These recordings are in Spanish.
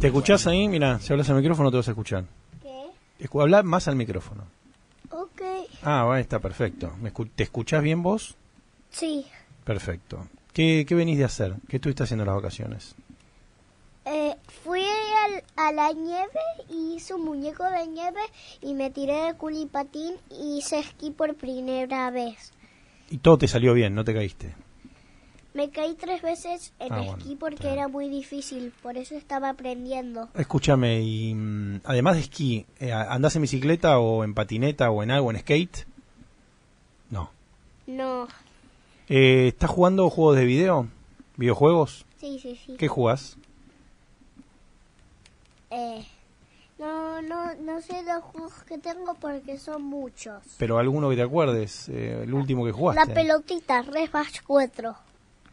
¿Te escuchás ahí? Mira, si hablas al micrófono te vas a escuchar. ¿Qué? Habla más al micrófono. Ok. Ah, está, perfecto. ¿Te escuchás bien vos? Sí. Perfecto. ¿Qué, venís de hacer? ¿Qué estuviste haciendo en las vacaciones? Eh, fui a la nieve y hice un muñeco de nieve y me tiré de culipatín y hice esquí por primera vez. Y todo te salió bien, no te caíste. Me caí tres veces en ah, esquí porque era muy difícil, por eso estaba aprendiendo. Escúchame, y mm, además de esquí, eh, ¿andás en bicicleta o en patineta o en algo, en skate? No. No. Eh, ¿Estás jugando juegos de video? ¿Videojuegos? Sí, sí, sí. ¿Qué jugás? Eh, no, no, no sé los juegos que tengo porque son muchos. Pero alguno que te acuerdes, el último que jugaste. La pelotita, Red Bash 4.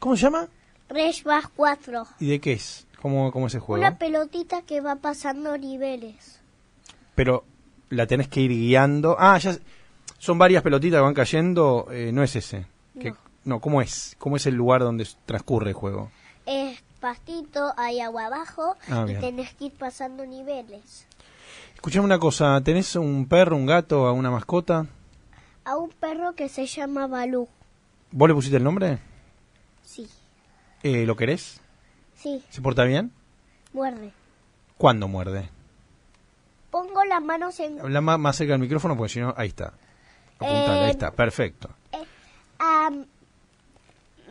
¿Cómo se llama? Rush Bash 4. ¿Y de qué es? ¿Cómo, ¿Cómo es el juego? Una pelotita que va pasando niveles. Pero la tenés que ir guiando. Ah, ya. Son varias pelotitas que van cayendo. Eh, no es ese. no. ¿cómo es? ¿Cómo es el lugar donde transcurre el juego? Es pastito, hay agua abajo ah, y tenés que ir pasando niveles. Escuchame una cosa, ¿tenés un perro, un gato, a una mascota? A un perro que se llama Balú. ¿Vos le pusiste el nombre? Sí. Eh, ¿Lo querés? Sí. ¿Se porta bien? Muerde. ¿Cuándo muerde? Pongo las manos en... Habla más, cerca del micrófono porque si no... Ahí está. Apuntando, ahí eh, está. Perfecto. Eh,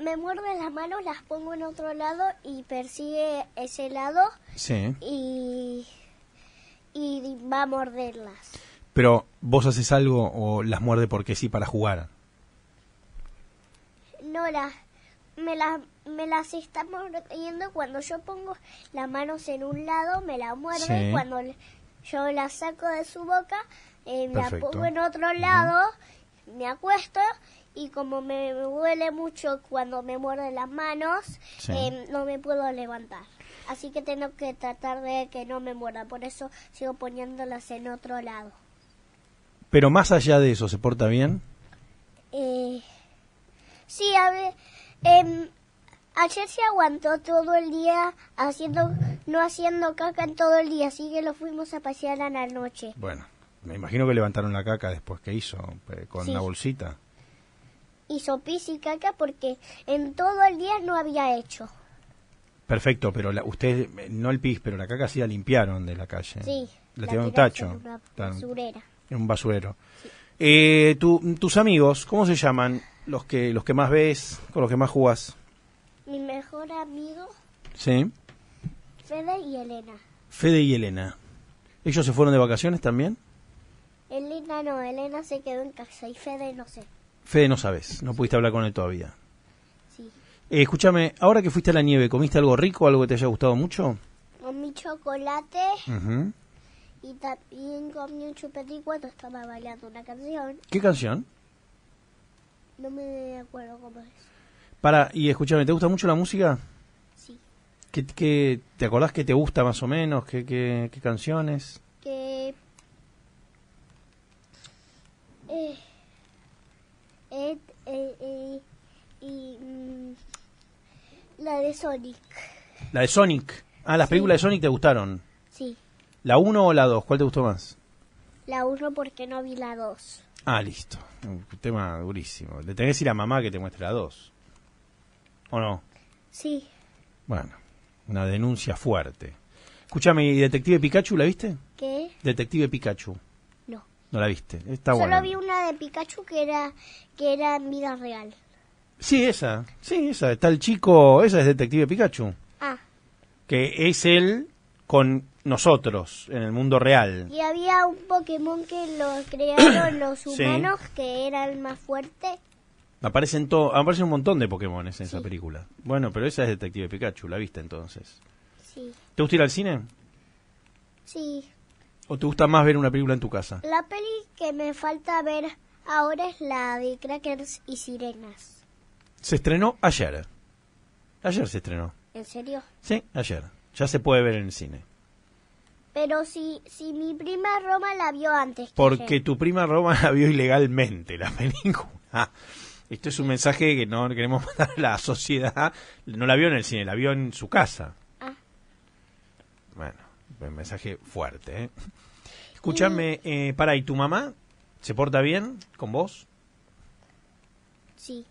me muerde las manos, las pongo en otro lado y persigue ese lado. Sí. Y, y va a morderlas. Pero vos haces algo o las muerde porque sí para jugar. No, las me, la, me las estamos mordiendo. Cuando yo pongo las manos en un lado, me la muerde. Y cuando yo la saco de su boca, eh, me la pongo en otro lado, me acuesto. Y como me, huele duele mucho cuando me muerde las manos, eh, no me puedo levantar. Así que tengo que tratar de que no me muerda. Por eso sigo poniéndolas en otro lado. Pero más allá de eso, ¿se porta bien? Eh, sí, a ver, eh, ayer se aguantó todo el día haciendo, no haciendo caca en todo el día, así que lo fuimos a pasear a la noche. Bueno, me imagino que levantaron la caca después que hizo, eh, con la bolsita. Hizo pis y caca porque en todo el día no había hecho. Perfecto, pero usted, eh, no el pis, pero la caca sí la limpiaron de la calle. Sí. La, la tiraron un tacho. En un basurero. Eh, tus amigos, ¿cómo se llaman? los que los que más ves, con los que más jugás? Mi mejor amigo. Sí. Fede y Elena. Fede y Elena. ¿Ellos se fueron de vacaciones también? Elena no, Elena se quedó en casa y Fede no sé. Fede no sabes, no pudiste hablar con él todavía. Sí. Eh, escúchame, ahora que fuiste a la nieve, ¿comiste algo rico, algo que te haya gustado mucho? mi chocolate y también comí un chupetico cuando estaba bailando una canción. ¿Qué canción? No me acuerdo cómo es. Para, y escúchame, ¿te gusta mucho la música? Sí. ¿Qué, te acordás que te gusta más o menos? ¿Qué, canciones? Que... Eh, eh, eh, y, mm, la de Sonic. La de Sonic. Ah, las películas de Sonic te gustaron. Sí. ¿La 1 o la 2? ¿Cuál te gustó más? La 1 porque no vi la 2. Ah, listo. Un tema durísimo. Le tenés que ir a mamá que te muestre la dos. ¿O no? Sí. Bueno, una denuncia fuerte. Escúchame, ¿y Detective Pikachu la viste? ¿Qué? Detective Pikachu. No. No la viste. Está Solo vi una de Pikachu que era, que era en vida real. Sí, esa. Sí, esa. Está el chico. Esa es Detective Pikachu. Ah. Que es él con nosotros, en el mundo real. Y había un Pokémon que lo crearon los humanos que era el más fuerte. Aparecen, aparecen un montón de Pokémon en esa película. Bueno, pero esa es Detective Pikachu, la viste entonces. Sí. ¿Te gusta ir al cine? Sí. ¿O te gusta más ver una película en tu casa? La peli que me falta ver ahora es la de Crackers y Sirenas. Se estrenó ayer. Ayer se estrenó. ¿En serio? Sí, ayer. Ya se puede ver en el cine. Pero si, si mi prima Roma la vio antes. Porque tu prima Roma la vio ilegalmente, la película. Esto es un mensaje que no queremos mandar a la sociedad. No la vio en el cine, la vio en su casa. Ah. Bueno, un mensaje fuerte. ¿eh? Escúchame, eh, para, ¿y tu mamá se porta bien con vos? Sí.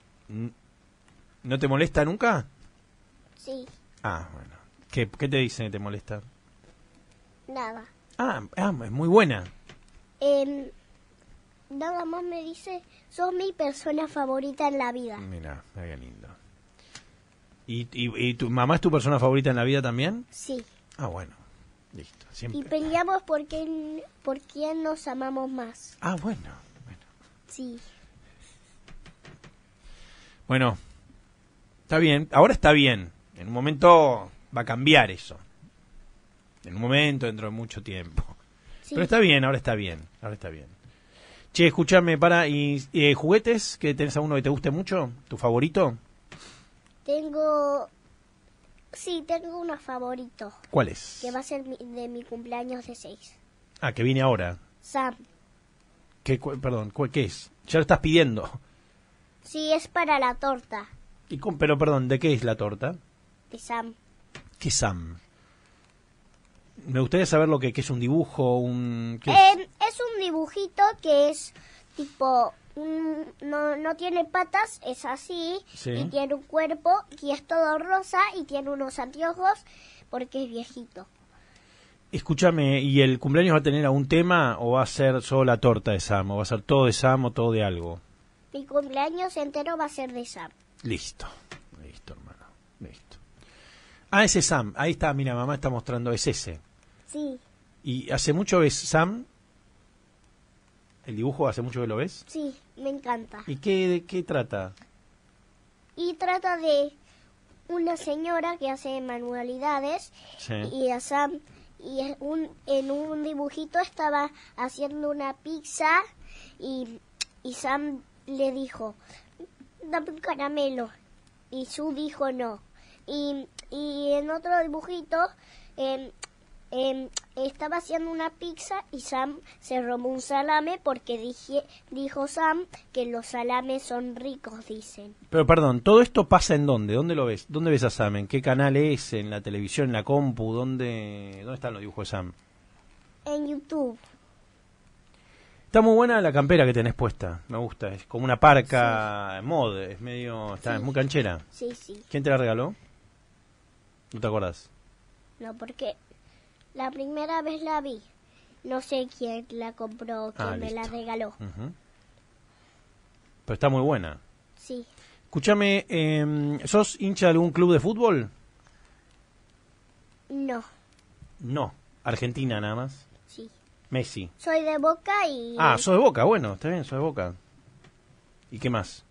¿No te molesta nunca? Sí. Ah, bueno. ¿Qué, qué te dicen de te molesta? Nada. Ah, ah, es muy buena. Em, nada más me dice, sos mi persona favorita en la vida. Mira, qué lindo. ¿Y, ¿Y, tu mamá es tu persona favorita en la vida también? Sí. Ah, bueno. Listo. Siempre. Y peleamos por quién, por quién nos amamos más. Ah, bueno. Sí. Bueno, está bien. Ahora está bien. En un momento va a cambiar eso. En un momento, dentro de mucho tiempo. Pero está bien, ahora está bien, ahora está bien. Che, escúchame, para, ¿y eh, juguetes? ¿Que tenés a uno que te guste mucho? ¿Tu favorito? Tengo... Sí, tengo uno favorito. ¿Cuál es? Que va a ser mi, de mi cumpleaños de seis. Ah, que viene ahora. Sam. ¿Qué, perdón, ¿qué es? Ya lo estás pidiendo. Sí, es para la torta. Y, pero, perdón, ¿de qué es la torta? De Sam. ¿Qué Sam? me gustaría saber lo que, es un dibujo, un... Eh, es? un dibujito que es tipo no, no tiene patas, es así, y tiene un cuerpo y es todo rosa y tiene unos anteojos porque es viejito. Escúchame, ¿y el cumpleaños va a tener algún tema o va a ser solo la torta de o ¿Va a ser todo de o todo de algo? Mi cumpleaños entero va a ser de Sam. Listo, listo, hermano, listo. Ah, ese Sam, ahí está, mira, mamá está mostrando, es ese. Sí. ¿Y hace mucho ves Sam? ¿El dibujo hace mucho que lo ves? Sí, me encanta. ¿Y qué, de qué trata? Y trata de una señora que hace manualidades y a Sam y un, en un dibujito estaba haciendo una pizza y, y Sam le dijo, dame un caramelo. Y Sue dijo no. Y, y en otro dibujito em, Em, estaba haciendo una pizza y Sam se robó un salame porque dijo Sam que los salames son ricos, dicen. Pero perdón, ¿todo esto pasa en dónde? ¿Dónde lo ves? ¿Dónde ves a Sam? ¿En qué canal es? ¿En la televisión? ¿En la compu? ¿Dónde, dónde están los dibujos de Sam? En YouTube. Está muy buena la campera que tenés puesta, me gusta. Es como una parca sí. mod, es medio. Está, muy canchera. Sí, sí. ¿Quién te la regaló? ¿No te acuerdas? No, porque la primera vez la vi. No sé quién la compró ah, quién me la regaló. Pero está muy buena. Sí. Escúchame, em, ¿sos hincha de algún club de fútbol? No. No. Argentina nada más. Sí. Messi. Soy de Boca y... Ah, soy de Boca, bueno, está bien, soy de Boca. ¿Y qué más?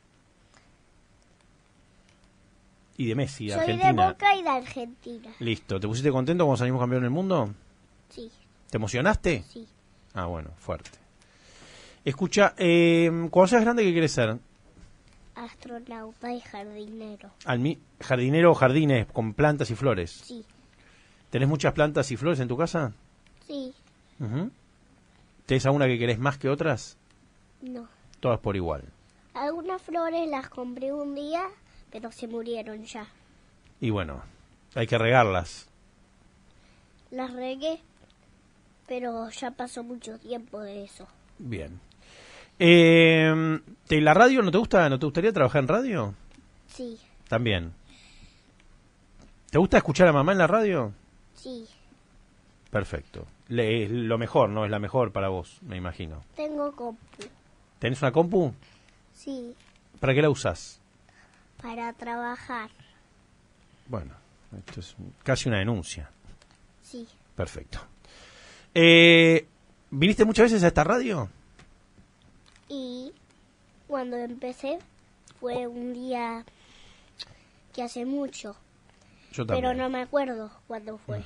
y de Messi, Soy de Boca y de Argentina. Listo. ¿Te pusiste contento cuando salimos campeón el mundo? Sí. ¿Te emocionaste? Sí. Ah, bueno, fuerte. Escucha, eh, cuando seas grande, ¿qué quieres ser? Astronauta y jardinero. ¿Jardinero o jardines con plantas y flores? Sí. ¿Tenés muchas plantas y flores en tu casa? Sí. ¿Tenés alguna que querés más que otras? No. Todas por igual. Algunas flores las compré un día pero se murieron ya. Y bueno, hay que regarlas. Las regué, pero ya pasó mucho tiempo de eso. Bien. Eh, ¿La radio no te gusta? ¿No te gustaría trabajar en radio? Sí. También. ¿Te gusta escuchar a mamá en la radio? Sí. Perfecto. Le, es lo mejor, ¿no? Es la mejor para vos, me imagino. Tengo compu. ¿Tenés una compu? Sí. ¿Para qué la usas para trabajar. Bueno, esto es casi una denuncia. Sí. Perfecto. Eh, ¿Viniste muchas veces a esta radio? Y cuando empecé fue oh. un día que hace mucho. Yo también. Pero no me acuerdo cuándo fue.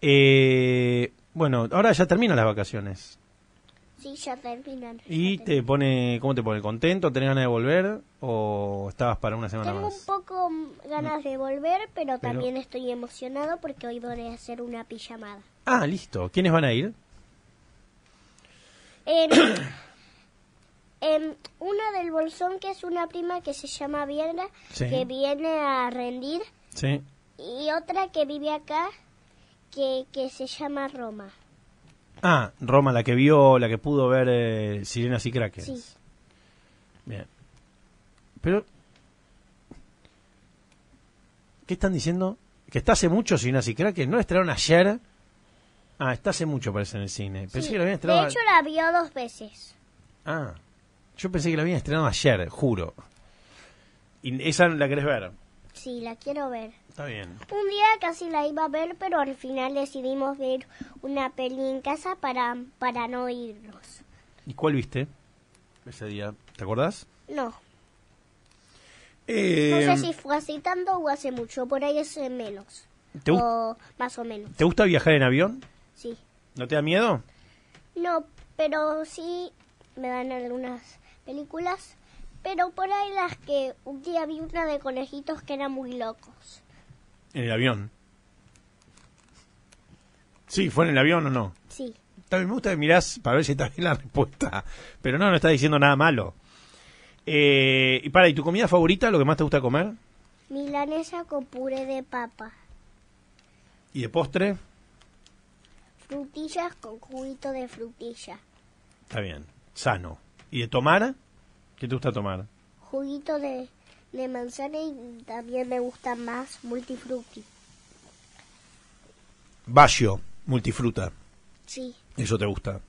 Eh, bueno, ahora ya terminan las vacaciones. Sí, ya terminan. ¿Y te pone, cómo te pone? ¿Contento? ¿Tenés ganas de volver? ¿O estabas para una semana más? Tengo un poco ganas de volver, pero, también estoy emocionado porque hoy voy a hacer una pijamada. Ah, listo. ¿Quiénes van a ir? una del Bolsón, que es una prima que se llama Viera, que viene a rendir. Y otra que vive acá, que, que se llama Roma. Ah, Roma, la que vio, la que pudo ver eh, Sirenas y Crackers. Sí. Bien. Pero. ¿Qué están diciendo? Que está hace mucho Sirenas y Kraken. No estrenaron ayer. Ah, está hace mucho, parece, en el cine. sí. De hecho, la vio dos veces. Ah. Yo pensé que la habían estrenado ayer, juro. Y esa la querés ver. Sí, la quiero ver. Está bien. Un día casi la iba a ver, pero al final decidimos ver una peli en casa para, para no irnos. ¿Y cuál viste ese día? ¿Te acordás? No. No eh, sé si fue hace tanto o hace mucho, por ahí es menos. ¿Te o más o menos. ¿Te gusta viajar en avión? Sí. ¿No te da miedo? No, pero sí me dan algunas películas pero por ahí las que un día vi una de conejitos que eran muy locos. ¿En el avión? Sí, ¿fue en el avión o no? Sí. También me gusta que mirás para ver si está bien la respuesta. Pero no, no está diciendo nada malo. Eh, y para, ¿y tu comida favorita, lo que más te gusta comer? Milanesa con puré de papa. ¿Y de postre? Frutillas con juguito de frutilla. Está bien, sano. ¿Y de tomar? ¿Qué te gusta tomar? Juguito de, de manzana y también me gusta más multifruti. Bayo, multifruta. Sí. ¿Eso te gusta?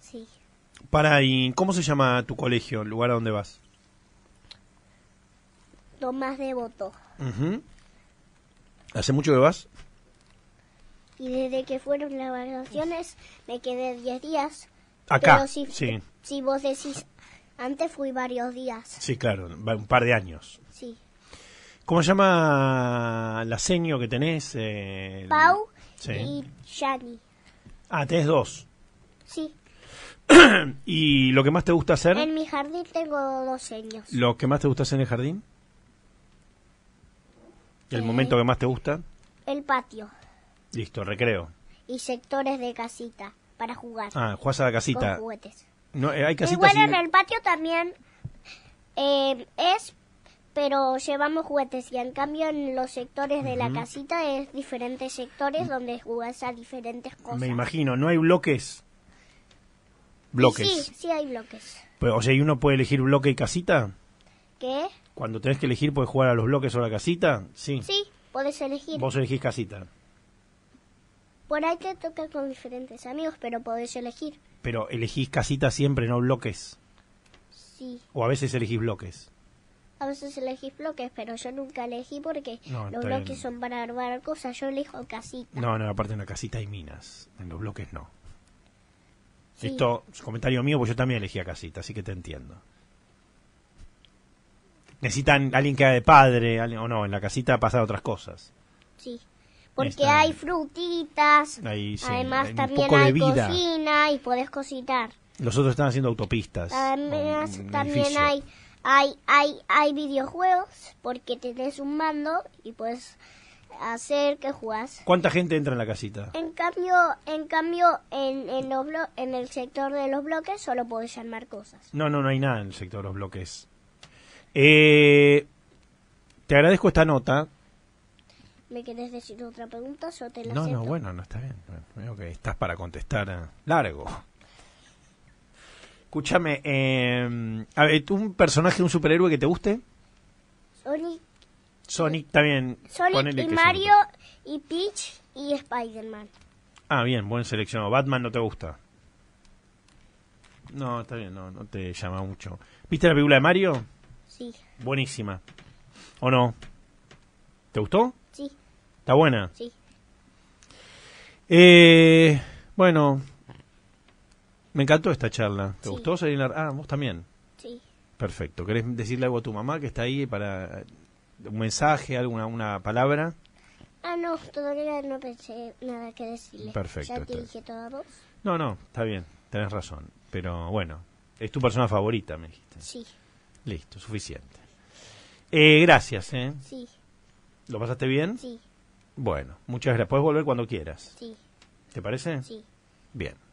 Sí. Para, ¿y cómo se llama tu colegio, el lugar a donde vas? Tomás Devoto. ¿Hace mucho que vas? Y desde que fueron las vacaciones me quedé 10 días. Acá, sí. Si vos decís antes fui varios días. Sí, claro, un par de años. Sí. ¿Cómo se llama la seño que tenés? Pau y Yanni. Ah, tenés dos. Sí. ¿Y lo que más te gusta hacer? En mi jardín tengo dos seños. ¿Lo que más te gusta hacer en el jardín? ¿El eh, momento que más te gusta? El patio. Listo, recreo. Y sectores de casita para jugar. Ah, juegas a la casita. Con juguetes. No, eh, Igual en el patio también eh, es, pero llevamos juguetes. Y en cambio en los sectores de la casita es diferentes sectores donde jugas a diferentes cosas. Me imagino, no hay bloques. Bloques. Sí, sí hay bloques. o sea, ¿y uno puede elegir bloque y casita? ¿Qué? Cuando tenés que elegir, puedes jugar a los bloques o a la casita. Sí. Sí, puedes elegir. Vos elegís casita. Por ahí te toca con diferentes amigos, pero podés elegir. Pero elegís casita siempre, no bloques. Sí. O a veces elegís bloques. A veces elegís bloques, pero yo nunca elegí porque los bloques son para armar cosas. Yo elijo casita. No, no, aparte en la casita hay minas. En los bloques no. Esto es comentario mío, pues yo también elegía casita, así que te entiendo. Necesitan alguien que haga de padre, o no, en la casita pasan otras cosas. Sí porque hay frutitas, además también hay cocina y podés cocinar. Los otros están haciendo autopistas. Además, también hay, hay, hay, hay videojuegos porque tenés un mando y puedes hacer que jugás. ¿Cuánta gente entra en la casita? En cambio, en cambio, en, en, en el sector de los bloques solo podés llamar cosas. No, no, no hay nada en el sector de los bloques. Eh, te agradezco esta nota. ¿Me querés decir otra pregunta No, no, bueno, no está bien. que estás para contestar eh, largo. Escúchame, em, un personaje, un superhéroe que te guste? Sonic. Sonic, Sonic y Mario y Peach y Spider-Man. Ah, bien, buen seleccionado. ¿Batman no te gusta? No, está bien, no, no te llama mucho. ¿Viste la película de Mario? Sí. Buenísima. ¿O no? ¿Te gustó? ¿Está buena? Sí. Eh, bueno, me encantó esta charla. ¿Te gustó, Selena? Ah, vos también. Sí. Perfecto. ¿Querés decirle algo a tu mamá que está ahí para eh, un mensaje, alguna una palabra? Ah, no, todavía no pensé nada que decirle. Perfecto. ¿Ya te dije todo a No, no, está bien, tenés razón. Pero bueno, es tu persona favorita, me dijiste. Sí. Listo, suficiente. Eh, gracias, ¿eh? Sí. ¿Lo pasaste bien? Sí. Bueno, muchas gracias. Puedes volver cuando quieras. Sí. ¿Te parece? Sí. Bien.